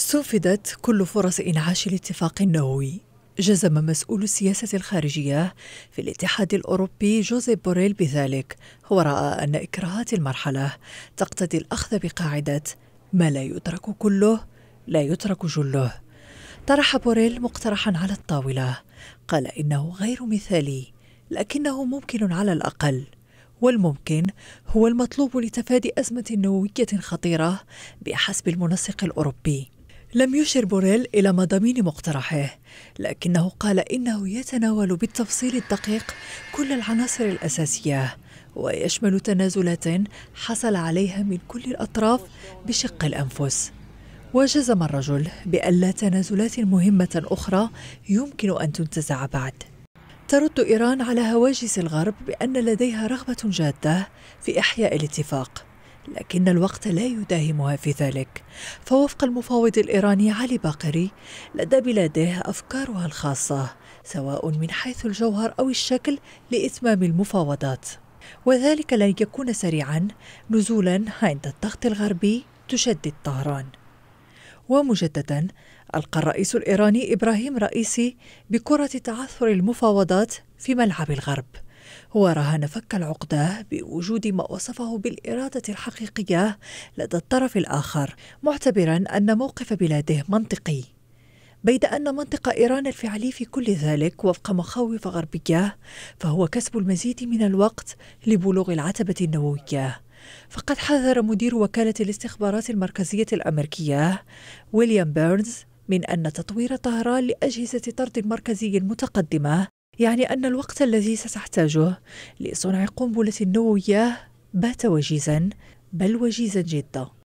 سُفدت كل فرص إنعاش الاتفاق النووي جزم مسؤول السياسة الخارجية في الاتحاد الأوروبي جوزيف بوريل بذلك ورأى أن إكراهات المرحلة تقتضي الأخذ بقاعدة ما لا يدرك كله لا يترك جله طرح بوريل مقترحا على الطاولة قال إنه غير مثالي لكنه ممكن على الأقل والممكن هو المطلوب لتفادي أزمة نووية خطيرة بحسب المنسق الأوروبي لم يشر بوريل إلى مضامين مقترحه لكنه قال إنه يتناول بالتفصيل الدقيق كل العناصر الأساسية ويشمل تنازلات حصل عليها من كل الأطراف بشق الأنفس وجزم الرجل بألا تنازلات مهمة أخرى يمكن أن تنتزع بعد ترد إيران على هواجس الغرب بأن لديها رغبة جادة في إحياء الاتفاق لكن الوقت لا يداهمها في ذلك فوفق المفاوض الإيراني علي باقري لدى بلاده أفكارها الخاصة سواء من حيث الجوهر أو الشكل لإتمام المفاوضات وذلك لن يكون سريعا نزولا عند الضغط الغربي تشدد طهران ومجددا ألقى الرئيس الإيراني إبراهيم رئيسي بكرة تعثر المفاوضات في ملعب الغرب هو رهن فك العقدة بوجود ما وصفه بالإرادة الحقيقية لدى الطرف الآخر معتبرا أن موقف بلاده منطقي بيد أن منطق إيران الفعلي في كل ذلك وفق مخاوف غربية فهو كسب المزيد من الوقت لبلوغ العتبة النووية فقد حذر مدير وكالة الاستخبارات المركزية الأمريكية ويليام بيرنز من أن تطوير طهران لأجهزة طرد مركزي المتقدمة يعني أن الوقت الذي ستحتاجه لصنع قنبلة نووية بات وجيزا بل وجيزا جدا